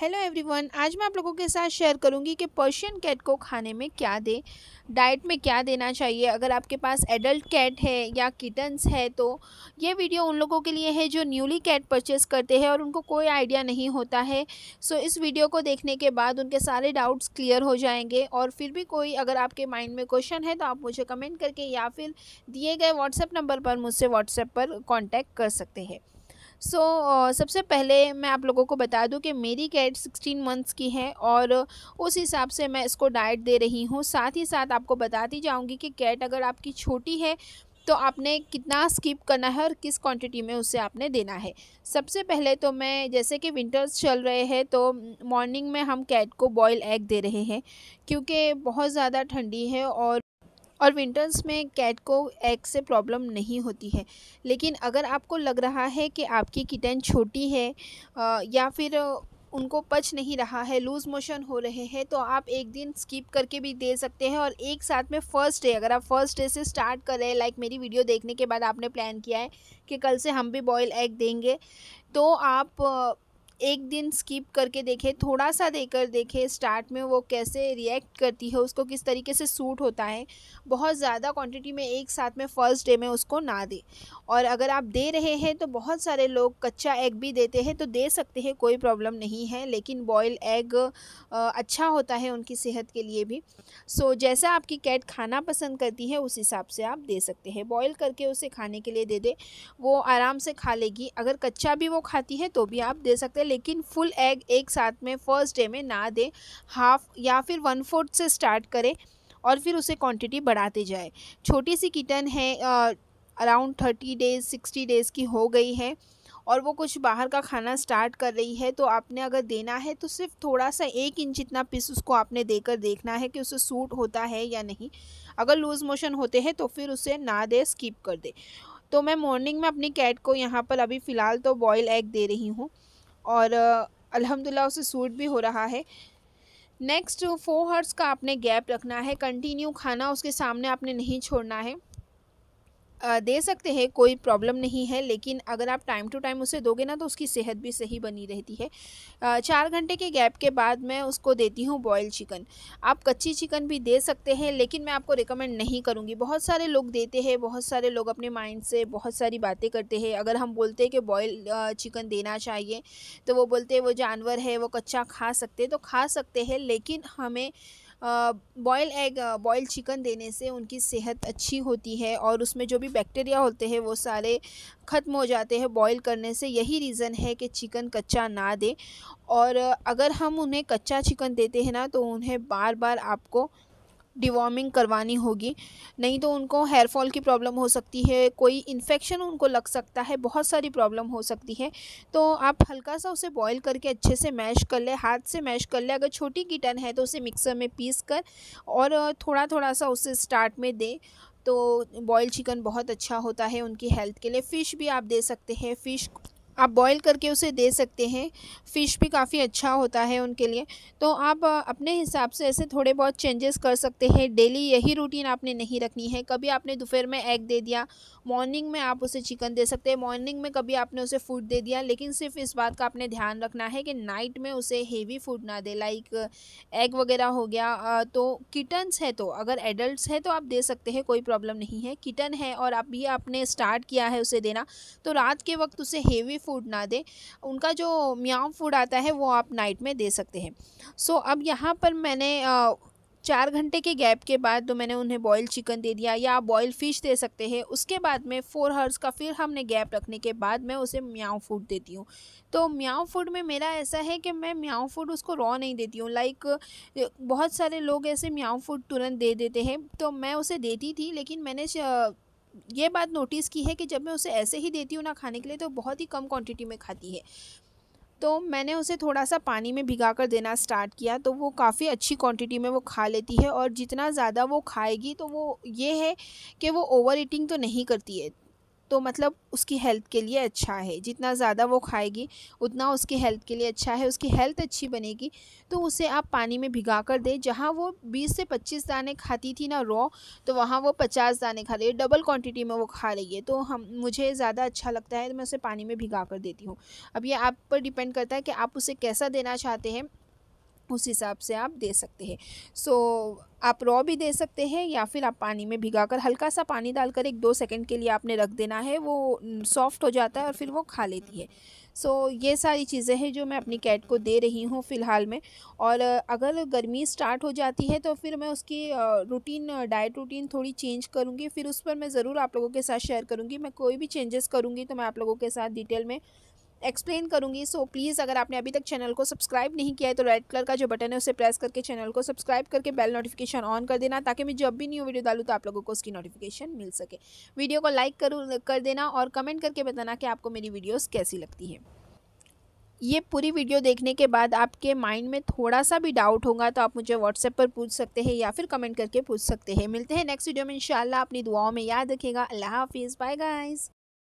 hello everyone आज मैं आप लोगों के साथ शेयर करूंगी कि पर्शियन कैट को खाने में क्या दे डाइट में क्या देना चाहिए अगर आपके पास एडल्ट कैट है या किटन्स है तो ये वीडियो उन लोगों के लिए है जो न्यूली कैट परचेस करते हैं और उनको कोई आइडिया नहीं होता है सो इस वीडियो को देखने के बाद उनके सारे डाउट्स क्लियर हो जाएंगे और फिर भी कोई अगर आपके माइंड में क्वेश्चन है तो आप मुझे कमेंट करके या फिर दिए गए व्हाट्सएप नंबर पर मुझसे व्हाट्सएप पर कॉन्टैक्ट कर सकते हैं सो so, सबसे पहले मैं आप लोगों को बता दूं कि मेरी कैट 16 मंथ्स की है और उस हिसाब से मैं इसको डाइट दे रही हूँ साथ ही साथ आपको बताती जाऊँगी कि कैट अगर आपकी छोटी है तो आपने कितना स्किप करना है और किस क्वांटिटी में उसे आपने देना है सबसे पहले तो मैं जैसे कि विंटर्स चल रहे हैं तो मॉर्निंग में हम कैट को बॉयल एग दे रहे हैं क्योंकि बहुत ज़्यादा ठंडी है और और विंटर्स में कैट को एग से प्रॉब्लम नहीं होती है लेकिन अगर आपको लग रहा है कि आपकी किटन छोटी है या फिर उनको पच नहीं रहा है लूज़ मोशन हो रहे हैं तो आप एक दिन स्किप करके भी दे सकते हैं और एक साथ में फ़र्स्ट डे अगर आप फर्स्ट डे से स्टार्ट करें लाइक मेरी वीडियो देखने के बाद आपने प्लान किया है कि कल से हम भी बॉयल एग देंगे तो आप एक दिन स्किप करके देखें थोड़ा सा देकर देखें स्टार्ट में वो कैसे रिएक्ट करती है उसको किस तरीके से सूट होता है बहुत ज़्यादा क्वांटिटी में एक साथ में फ़र्स्ट डे में उसको ना दे और अगर आप दे रहे हैं तो बहुत सारे लोग कच्चा एग भी देते हैं तो दे सकते हैं कोई प्रॉब्लम नहीं है लेकिन बॉयल एग अच्छा होता है उनकी सेहत के लिए भी सो जैसा आपकी कैट खाना पसंद करती है उस हिसाब से आप दे सकते हैं बॉयल करके उसे खाने के लिए दे दे वो आराम से खा लेगी अगर कच्चा भी वो खाती है तो भी आप दे सकते हैं है लेकिन फुल एग एक साथ में फर्स्ट डे में ना दें हाफ या फिर वन फोर्थ से स्टार्ट करें और फिर उसे क्वांटिटी बढ़ाते जाए छोटी सी किटन है around thirty days sixty days की हो गई है और वो कुछ बाहर का खाना स्टार्ट कर रही है तो आपने अगर देना है तो सिर्फ थोड़ा सा एक इंच इतना पीस उसको आपने देकर देखना है कि उसे सूट होता है या नहीं अगर लूज़ मोशन होते हैं तो फिर उसे ना दे स्किप कर दे तो मैं मॉर्निंग में अपनी कैट को यहाँ पर अभी फ़िलहाल तो बॉयल एग दे रही हूँ और अल्हम्दुलिल्लाह उसे सूट भी हो रहा है नेक्स्ट फोर हर्ट्स का आपने गैप रखना है कंटिन्यू खाना उसके सामने आपने नहीं छोड़ना है दे सकते हैं कोई प्रॉब्लम नहीं है लेकिन अगर आप टाइम टू टाइम उसे दोगे ना तो उसकी सेहत भी सही बनी रहती है चार घंटे के गैप के बाद मैं उसको देती हूँ बॉयल चिकन आप कच्ची चिकन भी दे सकते हैं लेकिन मैं आपको रिकमेंड नहीं करूँगी बहुत सारे लोग देते हैं बहुत सारे लोग अपने माइंड से बहुत सारी बातें करते हैं अगर हम बोलते हैं कि बॉयल चिकन देना चाहिए तो वो बोलते हैं वो जानवर है वो कच्चा खा सकते तो खा सकते हैं लेकिन हमें बॉयल एग बॉयल चिकन देने से उनकी सेहत अच्छी होती है और उसमें जो भी बैक्टीरिया होते हैं वो सारे ख़त्म हो जाते हैं बॉयल करने से यही रीज़न है कि चिकन कच्चा ना दे और अगर हम उन्हें कच्चा चिकन देते हैं ना तो उन्हें बार बार आपको डिवॉर्मिंग करवानी होगी नहीं तो उनको हेयर फॉल की प्रॉब्लम हो सकती है कोई इन्फेक्शन उनको लग सकता है बहुत सारी प्रॉब्लम हो सकती है तो आप हल्का सा उसे बॉईल करके अच्छे से मैश कर ले हाथ से मैश कर ले अगर छोटी कीटन है तो उसे मिक्सर में पीस कर और थोड़ा थोड़ा सा उसे स्टार्ट में दे तो बॉयल चिकन बहुत अच्छा होता है उनकी हेल्थ के लिए फ़िश भी आप दे सकते हैं फ़िश आप बॉईल करके उसे दे सकते हैं फ़िश भी काफ़ी अच्छा होता है उनके लिए तो आप अपने हिसाब से ऐसे थोड़े बहुत चेंजेस कर सकते हैं डेली यही रूटीन आपने नहीं रखनी है कभी आपने दोपहर में एग दे दिया मॉर्निंग में आप उसे चिकन दे सकते हैं मॉर्निंग में कभी आपने उसे फूड दे दिया लेकिन सिर्फ इस बात का आपने ध्यान रखना है कि नाइट में उसे हेवी फूड ना दे लाइक एग वगैरह हो गया तो किटन्स है तो अगर एडल्ट है तो आप दे सकते हैं कोई प्रॉब्लम नहीं है किटन है और अभी आपने स्टार्ट किया है उसे देना तो रात के वक्त उसे हेवी फूड ना दें उनका जो म्याम फूड आता है वो आप नाइट में दे सकते हैं सो अब यहाँ पर मैंने चार घंटे के गैप के बाद तो मैंने उन्हें बॉयल चिकन दे दिया या आप बॉयल फ़िश दे सकते हैं उसके बाद में फ़ोर हर्स का फिर हमने गैप रखने के बाद मैं उसे म्याओ फूड देती हूँ तो म्याओ फूड में मेरा ऐसा है कि मैं म्याओ फूड उसको रॉ नहीं देती हूँ लाइक बहुत सारे लोग ऐसे म्याओ फूड तुरंत दे देते हैं तो मैं उसे देती थी लेकिन मैंने ये बात नोटिस की है कि जब मैं उसे ऐसे ही देती हूँ ना खाने के लिए तो बहुत ही कम क्वांटिटी में खाती है तो मैंने उसे थोड़ा सा पानी में भिगा कर देना स्टार्ट किया तो वो काफ़ी अच्छी क्वांटिटी में वो खा लेती है और जितना ज़्यादा वो खाएगी तो वो ये है कि वो ओवर ईटिंग तो नहीं करती है तो मतलब उसकी हेल्थ के लिए अच्छा है जितना ज़्यादा वो खाएगी उतना उसकी हेल्थ के लिए अच्छा है उसकी हेल्थ अच्छी बनेगी तो उसे आप पानी में भिगा कर दें जहाँ वो 20 से 25 दाने खाती थी ना रॉ तो वहाँ वो 50 दाने खा रही है डबल क्वांटिटी में वो खा रही है तो हम मुझे ज़्यादा अच्छा लगता है तो मैं उसे पानी में भिगा कर देती हूँ अब ये आप पर डिपेंड करता है कि आप उसे कैसा देना चाहते हैं उस हिसाब से आप दे सकते हैं सो so, आप रॉ भी दे सकते हैं या फिर आप पानी में भिगाकर हल्का सा पानी डालकर एक दो सेकंड के लिए आपने रख देना है वो सॉफ्ट हो जाता है और फिर वो खा लेती है सो so, ये सारी चीज़ें हैं जो मैं अपनी कैट को दे रही हूँ फ़िलहाल में और अगर गर्मी स्टार्ट हो जाती है तो फिर मैं उसकी रूटीन डाइट रूटीन थोड़ी चेंज करूँगी फिर उस पर मैं ज़रूर आप लोगों के साथ शेयर करूँगी मैं कोई भी चेंजेस करूँगी तो मैं आप लोगों के साथ डिटेल में एक्सप्लेन करूंगी सो प्लीज़ अगर आपने अभी तक चैनल को सब्सक्राइब नहीं किया है तो रेड कलर का जो बटन है उसे प्रेस करके चैनल को सब्सक्राइब करके बेल नोटिफिकेशन ऑन कर देना ताकि मैं जब भी न्यू वीडियो डालूँ तो आप लोगों को उसकी नोटिफिकेशन मिल सके वीडियो को लाइक करू कर देना और कमेंट करके बताना कि आपको मेरी वीडियोज़ कैसी लगती है ये पूरी वीडियो देखने के बाद आपके माइंड में थोड़ा सा भी डाउट होगा तो आप मुझे व्हाट्सएप पर पूछ सकते हैं या फिर कमेंट करके पूछ सकते हैं मिलते हैं नेक्स्ट वीडियो में इंशाल्लाह अपनी दुआओं में याद रखिएगा अल्लाह हाफिज़ बाय गाइस